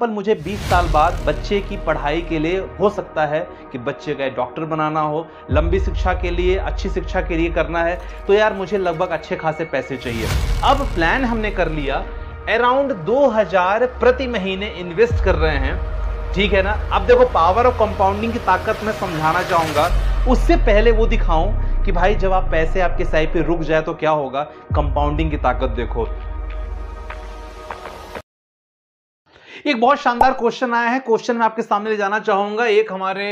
पर मुझे 20 साल बाद बच्चे की पढ़ाई के लिए हो सकता है कि बच्चे का डॉक्टर बनाना हो लंबी शिक्षा के लिए अच्छी शिक्षा के लिए करना है तो यार मुझे लगभग अच्छे खासे पैसे चाहिए अब प्लान हमने कर लिया अराउंड 2000 प्रति महीने इन्वेस्ट कर रहे हैं ठीक है ना अब देखो पावर ऑफ कंपाउंडिंग की ताकत मैं समझाना चाहूँगा उससे पहले वो दिखाऊं कि भाई जब आप पैसे आपके साइड पे रुक जाए तो क्या होगा कंपाउंडिंग की ताकत देखो एक बहुत शानदार क्वेश्चन आया है क्वेश्चन मैं आपके सामने ले जाना चाहूंगा एक हमारे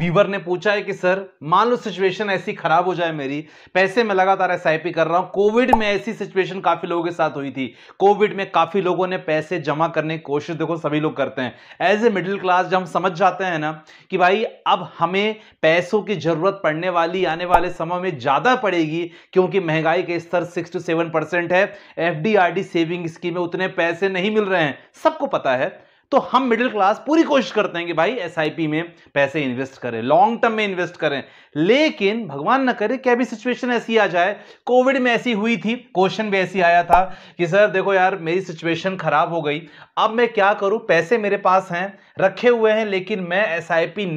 व्यूवर ने पूछा है कि सर मान लो सिचुएशन ऐसी खराब हो जाए मेरी पैसे में लगातार एस कर रहा हूं कोविड में ऐसी सिचुएशन काफी लोगों के साथ हुई थी कोविड में काफी लोगों ने पैसे जमा करने की कोशिश देखो सभी लोग करते हैं एज ए मिडिल क्लास जब हम समझ जाते हैं ना कि भाई अब हमें पैसों की जरूरत पड़ने वाली आने वाले समय में ज्यादा पड़ेगी क्योंकि महंगाई के स्तर सिक्स टू सेवन परसेंट है एफ डी सेविंग स्कीम में उतने पैसे नहीं मिल रहे हैं सबको पता है तो हम मिडिल क्लास पूरी कोशिश करते हैं कि भाई एस में पैसे इन्वेस्ट करें लॉन्ग टर्म में इन्वेस्ट करें लेकिन भगवान ना करे क्या भी सिचुएशन ऐसी आ जाए कोविड में ऐसी हुई थी क्वेश्चन भी ऐसी आया था कि सर देखो यार मेरी सिचुएशन खराब हो गई अब मैं क्या करूं पैसे मेरे पास हैं रखे हुए हैं लेकिन मैं एस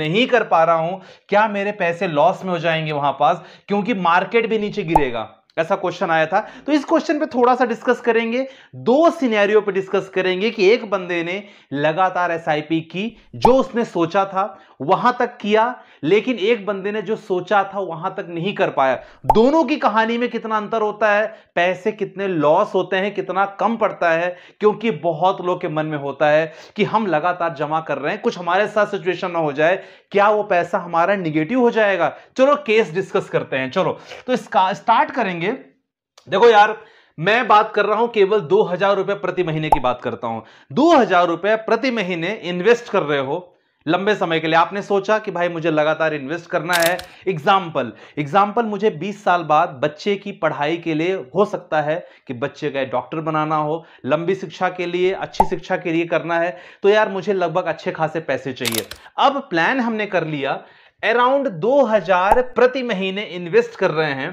नहीं कर पा रहा हूं क्या मेरे पैसे लॉस में हो जाएंगे वहां पास क्योंकि मार्केट भी नीचे गिरेगा ऐसा क्वेश्चन आया था तो इस क्वेश्चन पे थोड़ा सा डिस्कस करेंगे दो सिनेरियो पे डिस्कस करेंगे कि एक बंदे ने लगातार एसआईपी की जो उसने सोचा था वहां तक किया लेकिन एक बंदे ने जो सोचा था वहां तक नहीं कर पाया दोनों की कहानी में कितना अंतर होता है पैसे कितने लॉस होते हैं कितना कम पड़ता है क्योंकि बहुत लोग के मन में होता है कि हम लगातार जमा कर रहे हैं कुछ हमारे साथ सिचुएशन ना हो जाए क्या वो पैसा हमारा निगेटिव हो जाएगा चलो केस डिस्कस करते हैं चलो तो इसका स्टार्ट करेंगे देखो यार मैं बात कर रहा हूं केवल दो हजार रुपए प्रति महीने की बात करता हूं दो हजार रुपए प्रति महीने इन्वेस्ट कर रहे हो लंबे समय के लिए आपने सोचा कि भाई मुझे लगातार इन्वेस्ट करना है एग्जाम्पल एग्जाम्पल मुझे 20 साल बाद बच्चे की पढ़ाई के लिए हो सकता है कि बच्चे का डॉक्टर बनाना हो लंबी शिक्षा के लिए अच्छी शिक्षा के लिए करना है तो यार मुझे लगभग अच्छे खासे पैसे चाहिए अब प्लान हमने कर लिया अराउंड दो प्रति महीने इन्वेस्ट कर रहे हैं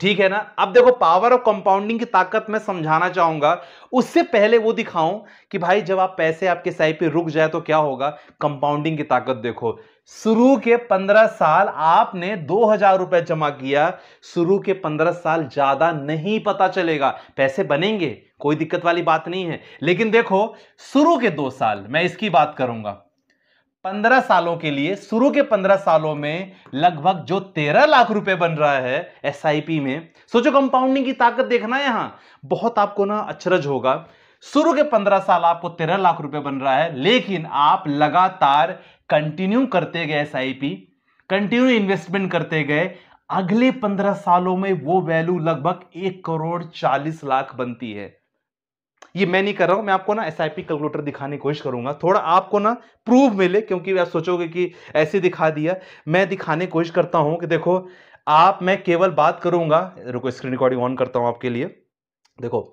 ठीक है ना अब देखो पावर ऑफ कंपाउंडिंग की ताकत मैं समझाना चाहूंगा उससे पहले वो दिखाऊं कि भाई जब आप पैसे आपके साई पे रुक जाए तो क्या होगा कंपाउंडिंग की ताकत देखो शुरू के पंद्रह साल आपने दो हजार रुपए जमा किया शुरू के पंद्रह साल ज्यादा नहीं पता चलेगा पैसे बनेंगे कोई दिक्कत वाली बात नहीं है लेकिन देखो शुरू के दो साल मैं इसकी बात करूंगा पंद्रह सालों के लिए शुरू के पंद्रह सालों में लगभग जो तेरह लाख रुपए बन रहा है एस में सोचो कंपाउंडिंग की ताकत देखना यहां बहुत आपको ना अचरज होगा शुरू के पंद्रह साल आपको तेरह लाख रुपए बन रहा है लेकिन आप लगातार कंटिन्यू करते गए एस कंटिन्यू इन्वेस्टमेंट करते गए अगले पंद्रह सालों में वो वैल्यू लगभग एक करोड़ चालीस लाख बनती है ये मैं नहीं कर रहा हूँ मैं आपको ना एस आई कैलकुलेटर दिखाने की कोशिश करूंगा थोड़ा आपको ना प्रूफ मिले क्योंकि आप सोचोगे कि ऐसे दिखा दिया मैं दिखाने की कोशिश करता हूँ कि देखो आप मैं केवल बात करूंगा रुको स्क्रीन रिकॉर्डिंग ऑन करता हूँ आपके लिए देखो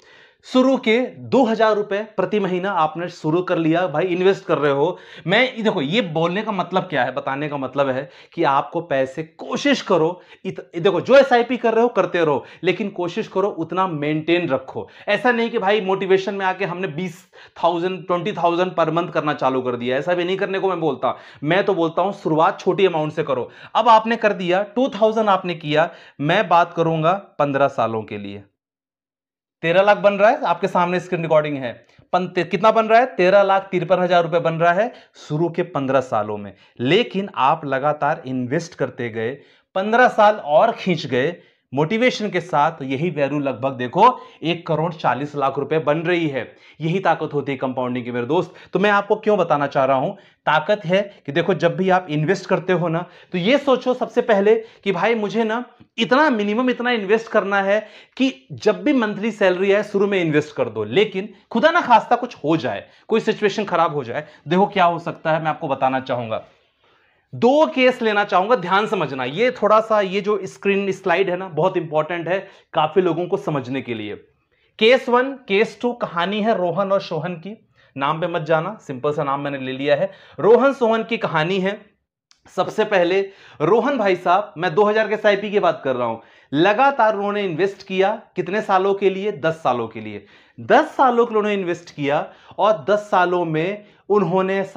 शुरू के दो हजार रुपए प्रति महीना आपने शुरू कर लिया भाई इन्वेस्ट कर रहे हो मैं देखो ये बोलने का मतलब क्या है बताने का मतलब है कि आपको पैसे कोशिश करो इत, देखो जो एस कर रहे हो करते रहो लेकिन कोशिश करो उतना मेंटेन रखो ऐसा नहीं कि भाई मोटिवेशन में आके हमने बीस thousand twenty thousand per month करना चालू कर दिया ऐसा भी नहीं करने को मैं बोलता मैं तो बोलता हूं शुरुआत छोटी अमाउंट से करो अब आपने कर दिया टू आपने किया मैं बात करूंगा पंद्रह सालों के लिए तेरह लाख बन रहा है आपके सामने स्क्रीन रिकॉर्डिंग है कितना बन रहा है तेरह लाख तिरपन हजार रुपए बन रहा है शुरू के पंद्रह सालों में लेकिन आप लगातार इन्वेस्ट करते गए पंद्रह साल और खींच गए मोटिवेशन के साथ यही वैल्यू लगभग देखो एक करोड़ चालीस लाख रुपए बन रही है यही ताकत होती है कंपाउंडिंग की मेरे दोस्त तो मैं आपको क्यों बताना चाह रहा हूं ताकत है कि देखो जब भी आप इन्वेस्ट करते हो ना तो ये सोचो सबसे पहले कि भाई मुझे ना इतना मिनिमम इतना इन्वेस्ट करना है कि जब भी मंथली सैलरी आए शुरू में इन्वेस्ट कर दो लेकिन खुदा ना खास्ता कुछ हो जाए कोई सिचुएशन खराब हो जाए देखो क्या हो सकता है मैं आपको बताना चाहूंगा दो केस लेना चाहूंगा ध्यान समझना ये थोड़ा सा ये जो स्क्रीन स्लाइड है ना बहुत इंपॉर्टेंट है काफी लोगों को समझने के लिए केस वन केस टू कहानी है रोहन और सोहन की नाम पे मत जाना सिंपल सा नाम मैंने ले लिया है रोहन सोहन की कहानी है सबसे पहले रोहन भाई साहब मैं 2000 के एस की बात कर रहा हूं लगातार उन्होंने इन्वेस्ट किया कितने सालों के लिए 10 सालों के लिए 10 सालों के उन्होंने इन्वेस्ट किया और 10 सालों में उन्होंने एस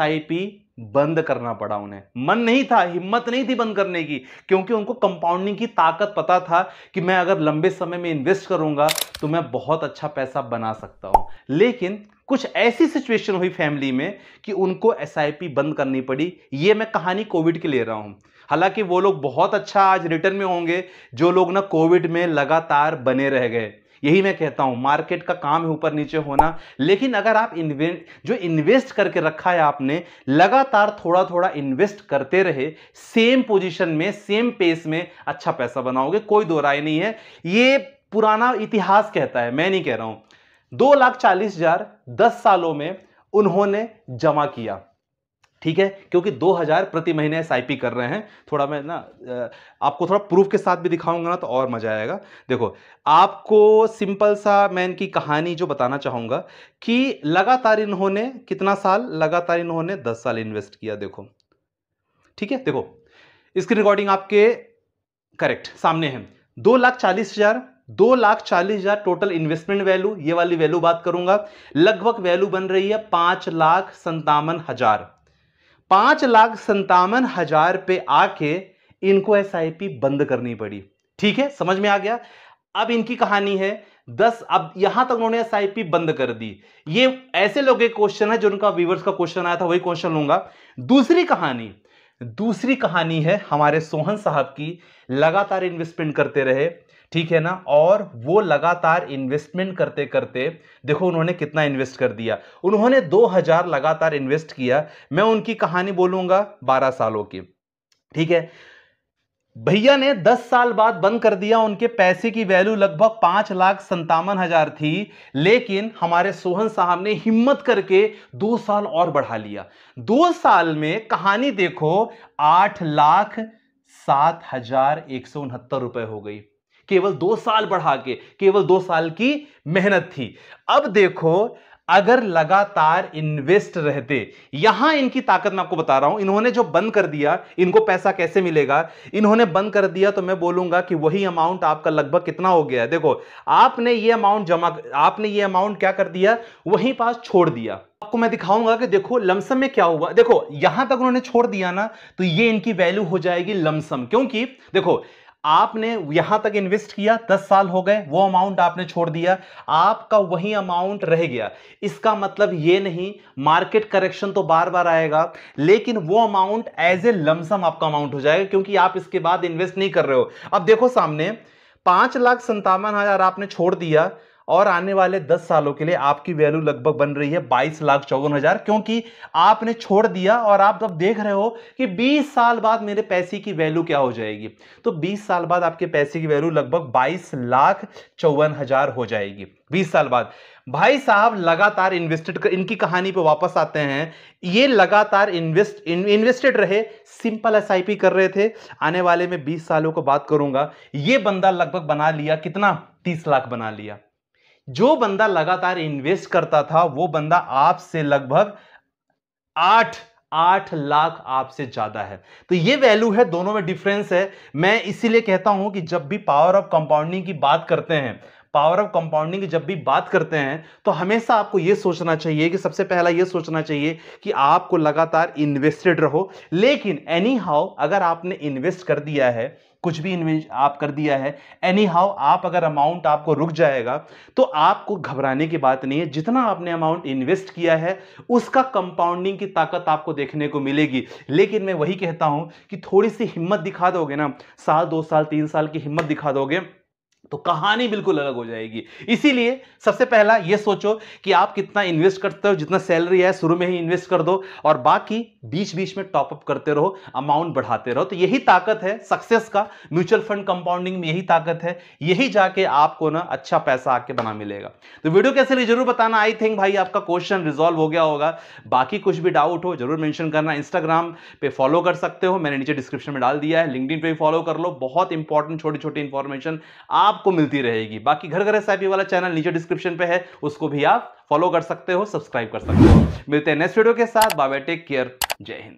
बंद करना पड़ा उन्हें मन नहीं था हिम्मत नहीं थी बंद करने की क्योंकि उनको कंपाउंडिंग की ताकत पता था कि मैं अगर लंबे समय में इन्वेस्ट करूंगा तो मैं बहुत अच्छा पैसा बना सकता हूं लेकिन कुछ ऐसी सिचुएशन हुई फैमिली में कि उनको एस बंद करनी पड़ी ये मैं कहानी कोविड की ले रहा हूँ हालांकि वो लोग बहुत अच्छा आज रिटर्न में होंगे जो लोग ना कोविड में लगातार बने रह गए यही मैं कहता हूं मार्केट का काम है ऊपर नीचे होना लेकिन अगर आप इन्वेस्ट जो इन्वेस्ट करके रखा है आपने लगातार थोड़ा थोड़ा इन्वेस्ट करते रहे सेम पोजीशन में सेम पेस में अच्छा पैसा बनाओगे कोई दो राय नहीं है ये पुराना इतिहास कहता है मैं नहीं कह रहा हूं दो लाख चालीस हजार दस सालों में उन्होंने जमा किया ठीक है क्योंकि 2000 प्रति महीने एस कर रहे हैं थोड़ा मैं ना आपको थोड़ा प्रूफ के साथ भी दिखाऊंगा ना तो और मज़ा आएगा देखो आपको सिंपल सा मैं इनकी कहानी जो बताना चाहूँगा कि लगातार इन्होंने कितना साल लगातार इन्होंने दस साल इन्वेस्ट किया देखो ठीक है देखो इसकी रिकॉर्डिंग आपके करेक्ट सामने है दो लाख चालीस हजार दो लाख चालीस हजार टोटल इन्वेस्टमेंट वैल्यू ये वाली वैल्यू बात करूंगा लगभग वैल्यू बन रही है पांच लाख संतावन हजार पांच लाख संतावन हजार पे आके इनको एस बंद करनी पड़ी ठीक है समझ में आ गया अब इनकी कहानी है दस अब यहां तक उन्होंने एस बंद कर दी ये ऐसे लोग एक क्वेश्चन है जो उनका व्यूवर्स का क्वेश्चन आया था वही क्वेश्चन लूंगा दूसरी कहानी दूसरी कहानी है हमारे सोहन साहब की लगातार इन्वेस्टमेंट करते रहे ठीक है ना और वो लगातार इन्वेस्टमेंट करते करते देखो उन्होंने कितना इन्वेस्ट कर दिया उन्होंने 2000 लगातार इन्वेस्ट किया मैं उनकी कहानी बोलूंगा 12 सालों की ठीक है भैया ने 10 साल बाद बंद कर दिया उनके पैसे की वैल्यू लगभग पांच लाख संतावन हजार थी लेकिन हमारे सोहन साहब ने हिम्मत करके दो साल और बढ़ा लिया दो साल में कहानी देखो आठ लाख सात हजार एक सौ उनहत्तर रुपए हो गई केवल दो साल बढ़ा के केवल दो साल की मेहनत थी अब देखो अगर लगातार इन्वेस्ट रहते यहां इनकी ताकत मैं आपको बता रहा हूं इन्होंने जो बंद कर दिया इनको पैसा कैसे मिलेगा इन्होंने बंद कर दिया तो मैं बोलूंगा कि वही अमाउंट आपका लगभग कितना हो गया है देखो आपने ये अमाउंट जमा आपने ये अमाउंट क्या कर दिया वहीं पास छोड़ दिया आपको मैं दिखाऊंगा कि देखो लमसम में क्या हुआ देखो यहां तक उन्होंने छोड़ दिया ना तो ये इनकी वैल्यू हो जाएगी लमसम क्योंकि देखो आपने यहां तक इन्वेस्ट किया दस साल हो गए वो अमाउंट आपने छोड़ दिया आपका वही अमाउंट रह गया इसका मतलब ये नहीं मार्केट करेक्शन तो बार बार आएगा लेकिन वो अमाउंट एज ए लमसम आपका अमाउंट हो जाएगा क्योंकि आप इसके बाद इन्वेस्ट नहीं कर रहे हो अब देखो सामने पांच लाख संतावन हजार आपने छोड़ दिया और आने वाले 10 सालों के लिए आपकी वैल्यू लगभग बन रही है बाईस लाख चौवन हजार क्योंकि आपने छोड़ दिया और आप जब देख रहे हो कि 20 साल बाद मेरे पैसे की वैल्यू क्या हो जाएगी तो 20 साल बाद आपके पैसे की वैल्यू लगभग बाईस लाख चौवन हजार हो जाएगी 20 साल बाद भाई साहब लगातार इन्वेस्टेड कर इनकी कहानी पे वापस आते हैं ये लगातार इन्वेस्ट इन, इन्वेस्टेड रहे सिंपल एसआईपी कर रहे थे आने वाले में 20 सालों को बात करूंगा ये बंदा लगभग बना लिया कितना 30 लाख बना लिया जो बंदा लगातार इन्वेस्ट करता था वो बंदा आपसे लगभग आठ आठ लाख आपसे ज्यादा है तो ये वैल्यू है दोनों में डिफरेंस है मैं इसीलिए कहता हूं कि जब भी पावर ऑफ कंपाउंडिंग की बात करते हैं पावर ऑफ कंपाउंडिंग की जब भी बात करते हैं तो हमेशा आपको यह सोचना चाहिए कि सबसे पहला यह सोचना चाहिए कि आपको लगातार इन्वेस्टेड रहो लेकिन एनी हाउ अगर आपने इन्वेस्ट कर दिया है कुछ भी इन्वेस्ट आप कर दिया है एनी हाउ आप अगर अमाउंट आपको रुक जाएगा तो आपको घबराने की बात नहीं है जितना आपने अमाउंट इन्वेस्ट किया है उसका कंपाउंडिंग की ताकत आपको देखने को मिलेगी लेकिन मैं वही कहता हूं कि थोड़ी सी हिम्मत दिखा दोगे ना साल दो साल तीन साल की हिम्मत दिखा दोगे तो कहानी बिल्कुल अलग हो जाएगी इसीलिए सबसे पहला ये सोचो कि आप कितना इन्वेस्ट करते हो जितना सैलरी है शुरू में ही इन्वेस्ट कर दो और बाकी बीच बीच में टॉपअप करते रहो अमाउंट बढ़ाते रहो तो यही ताकत है सक्सेस का म्यूचुअल फंड कंपाउंडिंग में यही ताकत है यही जाके आपको ना अच्छा पैसा आके बना मिलेगा तो वीडियो कैसे लिए जरूर बताना आई थिंक भाई आपका क्वेश्चन रिजॉल्व हो गया होगा बाकी कुछ भी डाउट हो जरूर मैंशन करना इंस्टाग्राम पर फॉलो कर सकते हो मैंने नीचे डिस्क्रिप्शन में डाल दिया है लिंकड पे भी फॉलो कर लो बहुत इंपॉर्टेंट छोटी छोटी इंफॉर्मेशन आप आपको मिलती रहेगी बाकी घर घर एसआईपी वाला चैनल नीचे डिस्क्रिप्शन पे है उसको भी आप फॉलो कर सकते हो सब्सक्राइब कर सकते हो मिलते हैं नेक्स्ट वीडियो के साथ बाबा टेक केयर जय हिंद